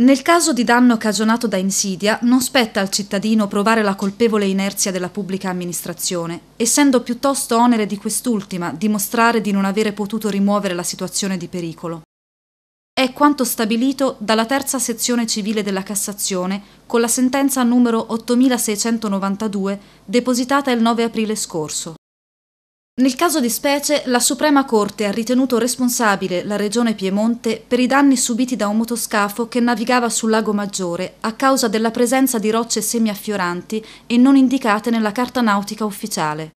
Nel caso di danno cagionato da insidia, non spetta al cittadino provare la colpevole inerzia della pubblica amministrazione, essendo piuttosto onere di quest'ultima dimostrare di non avere potuto rimuovere la situazione di pericolo. È quanto stabilito dalla terza sezione civile della Cassazione con la sentenza numero 8692 depositata il 9 aprile scorso. Nel caso di specie, la Suprema Corte ha ritenuto responsabile la Regione Piemonte per i danni subiti da un motoscafo che navigava sul Lago Maggiore a causa della presenza di rocce semiaffioranti e non indicate nella carta nautica ufficiale.